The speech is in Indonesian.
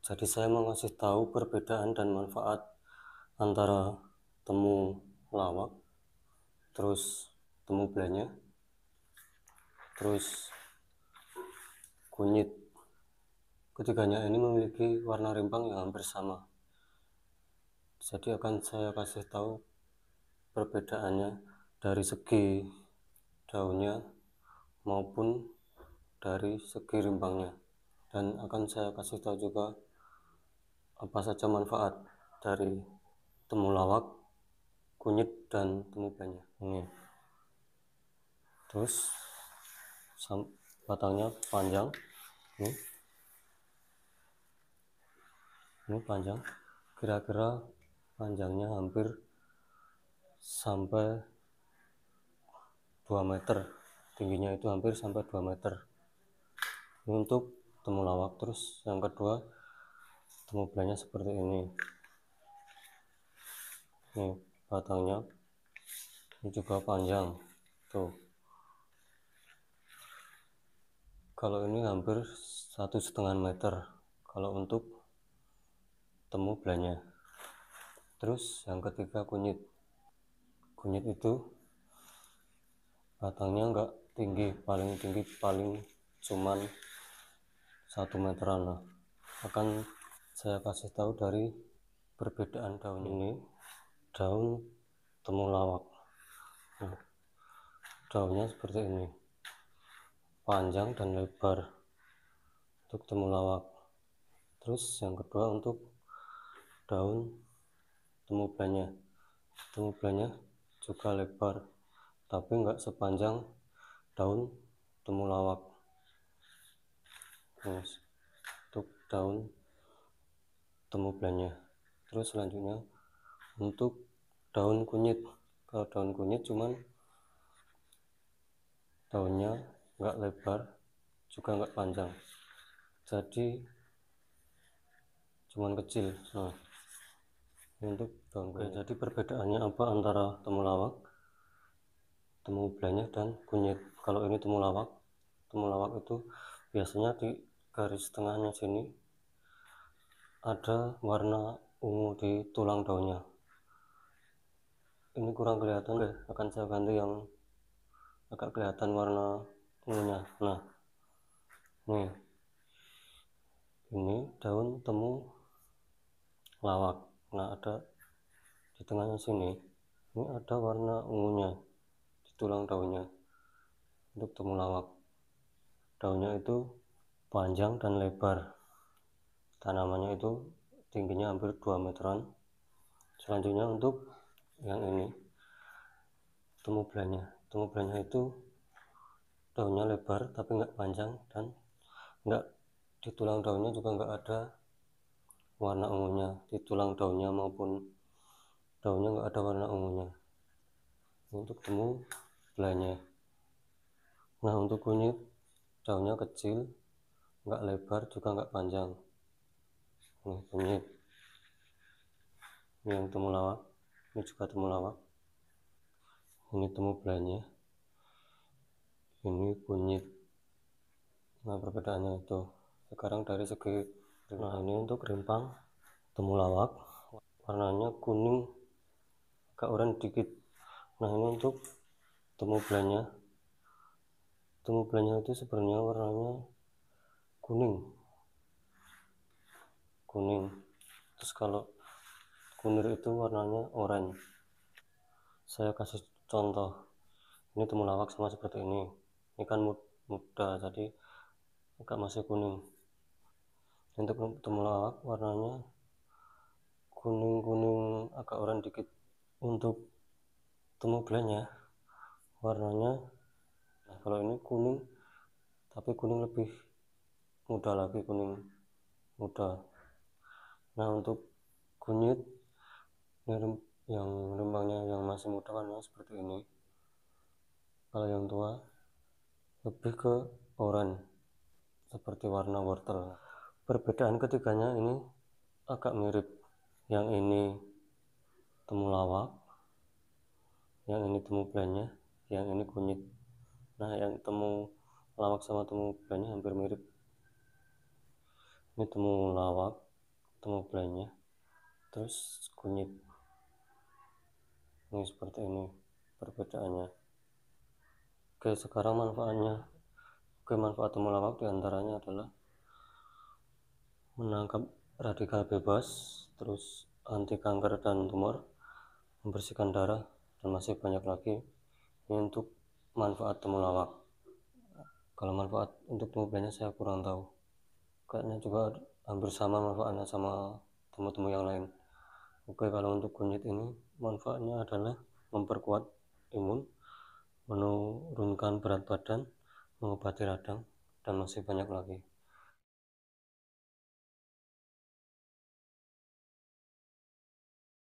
Jadi saya mau ngasih tahu perbedaan dan manfaat antara temu lawak, terus temu belanya, terus kunyit. Ketiganya ini memiliki warna rimpang yang hampir sama. Jadi akan saya kasih tahu perbedaannya dari segi daunnya maupun dari segi rimpangnya dan akan saya kasih tahu juga apa saja manfaat dari temulawak, kunyit, dan temuganya. Ini. Terus batangnya panjang. Ini. Ini panjang. Kira-kira panjangnya hampir sampai 2 meter. Tingginya itu hampir sampai 2 meter. Ini untuk temulawak. Terus yang kedua pengubulannya seperti ini ini batangnya ini juga panjang tuh kalau ini hampir satu setengah meter kalau untuk temu belanya terus yang ketiga kunyit kunyit itu batangnya enggak tinggi paling tinggi paling cuman satu meteran lah akan saya kasih tahu dari perbedaan daun ini daun temulawak hmm. daunnya seperti ini panjang dan lebar untuk temulawak terus yang kedua untuk daun temubanya temubanya juga lebar tapi enggak sepanjang daun temulawak terus untuk daun temu belahnya terus selanjutnya untuk daun kunyit kalau daun kunyit cuman daunnya nggak lebar juga nggak panjang jadi cuman kecil nah untuk daun kunyit jadi perbedaannya apa antara temulawak temu belahnya dan kunyit kalau ini temulawak temulawak itu biasanya di garis tengahnya sini ada warna ungu di tulang daunnya ini kurang kelihatan deh akan saya ganti yang agak kelihatan warna ungunya nah nih ini daun temu lawak nah ada di tengahnya sini ini ada warna ungunya di tulang daunnya untuk temu lawak daunnya itu panjang dan lebar tanamannya itu tingginya hampir 2 meteran selanjutnya untuk yang ini temu belahnya temu belahnya itu daunnya lebar tapi nggak panjang dan nggak di tulang daunnya juga nggak ada warna ungunya di tulang daunnya maupun daunnya nggak ada warna ungunya untuk temu belahnya nah untuk kunyit daunnya kecil nggak lebar juga nggak panjang ini ini yang temulawak ini juga temulawak ini temu belanya ini kunyit nah perbedaannya itu sekarang dari segi nah ini untuk rimpang temulawak warnanya kuning agak oranye dikit nah ini untuk temu belanya temu belanya itu sebenarnya warnanya kuning kuning terus kalau kunir itu warnanya orange. saya kasih contoh ini temulawak sama seperti ini ini kan muda jadi agak masih kuning untuk temulawak warnanya kuning-kuning agak orange dikit untuk temu warnanya nah kalau ini kuning tapi kuning lebih muda lagi kuning muda nah untuk kunyit yang rembangnya yang masih muda kan ya seperti ini kalau yang tua lebih ke oranye seperti warna wortel perbedaan ketiganya ini agak mirip yang ini temulawak yang ini temu belanya yang ini kunyit nah yang temu lawak sama temu belanya hampir mirip ini temu lawak atau mobilnya terus kunyit ini seperti ini perbedaannya oke sekarang manfaatnya oke manfaat temulawak diantaranya adalah menangkap radikal bebas terus anti kanker dan tumor membersihkan darah dan masih banyak lagi ini untuk manfaat temulawak kalau manfaat untuk tubuhnya saya kurang tahu kayaknya juga hampir sama manfaatnya sama temu-temu yang lain oke kalau untuk kunyit ini manfaatnya adalah memperkuat imun menurunkan berat badan mengobati radang dan masih banyak lagi